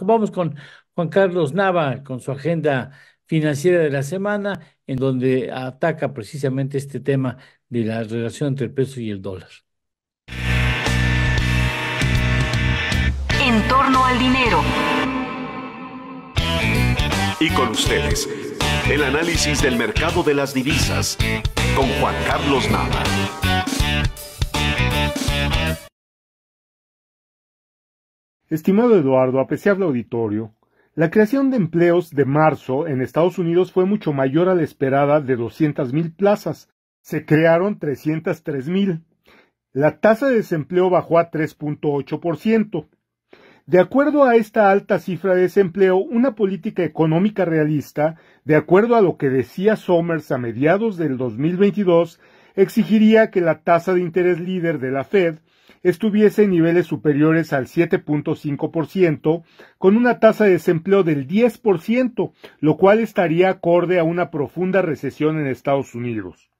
Pues vamos con Juan Carlos Nava, con su agenda financiera de la semana, en donde ataca precisamente este tema de la relación entre el peso y el dólar. En torno al dinero. Y con ustedes, el análisis del mercado de las divisas, con Juan Carlos Nava. Estimado Eduardo, apreciable auditorio, la creación de empleos de marzo en Estados Unidos fue mucho mayor a la esperada de 200.000 plazas. Se crearon 303.000. La tasa de desempleo bajó a 3.8%. De acuerdo a esta alta cifra de desempleo, una política económica realista, de acuerdo a lo que decía Somers a mediados del 2022, exigiría que la tasa de interés líder de la Fed estuviese en niveles superiores al 7.5%, con una tasa de desempleo del 10%, lo cual estaría acorde a una profunda recesión en Estados Unidos.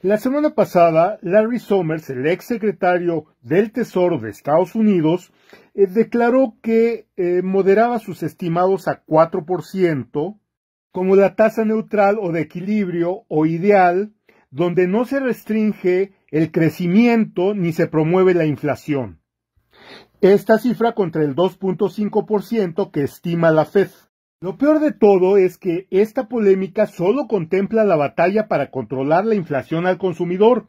La semana pasada, Larry Summers, el ex secretario del Tesoro de Estados Unidos, eh, declaró que eh, moderaba sus estimados a 4% como la tasa neutral o de equilibrio o ideal, donde no se restringe el crecimiento ni se promueve la inflación. Esta cifra contra el 2.5% que estima la FED. Lo peor de todo es que esta polémica solo contempla la batalla para controlar la inflación al consumidor.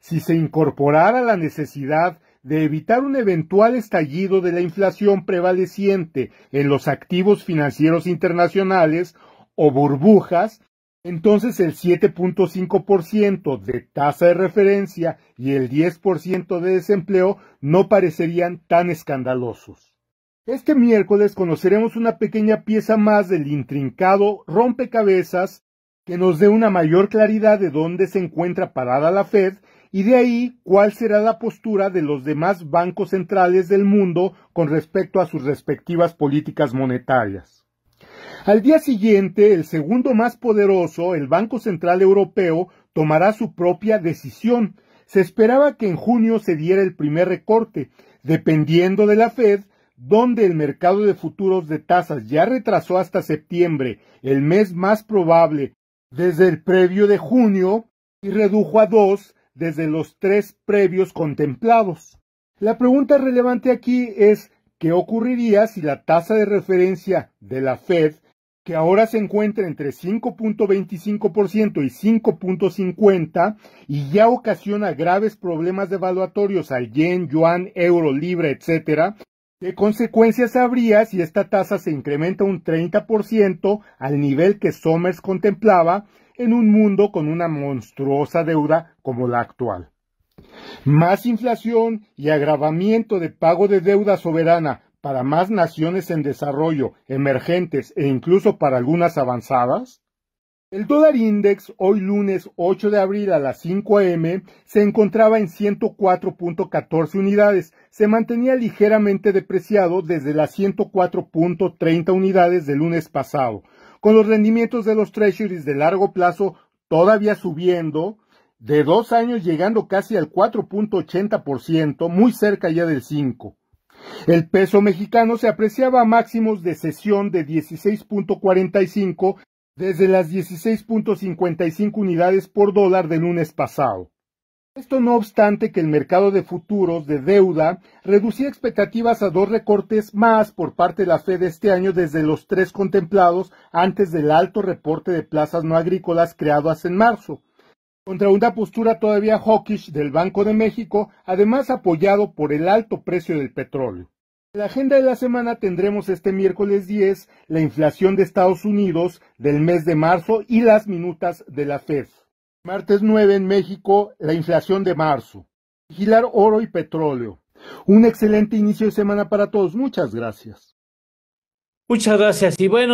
Si se incorporara la necesidad de evitar un eventual estallido de la inflación prevaleciente en los activos financieros internacionales o burbujas, entonces el 7.5% de tasa de referencia y el 10% de desempleo no parecerían tan escandalosos. Este miércoles conoceremos una pequeña pieza más del intrincado rompecabezas que nos dé una mayor claridad de dónde se encuentra parada la Fed y de ahí cuál será la postura de los demás bancos centrales del mundo con respecto a sus respectivas políticas monetarias. Al día siguiente, el segundo más poderoso, el Banco Central Europeo, tomará su propia decisión. Se esperaba que en junio se diera el primer recorte, dependiendo de la Fed, donde el mercado de futuros de tasas ya retrasó hasta septiembre, el mes más probable desde el previo de junio, y redujo a dos desde los tres previos contemplados. La pregunta relevante aquí es ¿Qué ocurriría si la tasa de referencia de la Fed, que ahora se encuentra entre 5.25% y 5.50% y ya ocasiona graves problemas devaluatorios al yen, yuan, euro, libra, etcétera? ¿Qué consecuencias habría si esta tasa se incrementa un 30% al nivel que Somers contemplaba en un mundo con una monstruosa deuda como la actual? Más inflación y agravamiento de pago de deuda soberana para más naciones en desarrollo, emergentes e incluso para algunas avanzadas? El dólar index hoy lunes 8 de abril a las 5 am se encontraba en 104.14 unidades, se mantenía ligeramente depreciado desde las 104.30 unidades del lunes pasado, con los rendimientos de los treasuries de largo plazo todavía subiendo, de dos años llegando casi al 4.80%, muy cerca ya del 5%. El peso mexicano se apreciaba a máximos de sesión de 16.45 desde las 16.55 unidades por dólar del lunes pasado. Esto no obstante que el mercado de futuros de deuda reducía expectativas a dos recortes más por parte de la Fed este año desde los tres contemplados antes del alto reporte de plazas no agrícolas creado hace en marzo. Contra una postura todavía hawkish del Banco de México, además apoyado por el alto precio del petróleo. En la agenda de la semana tendremos este miércoles 10 la inflación de Estados Unidos del mes de marzo y las minutas de la FED. Martes 9 en México, la inflación de marzo. Vigilar oro y petróleo. Un excelente inicio de semana para todos. Muchas gracias. Muchas gracias y bueno.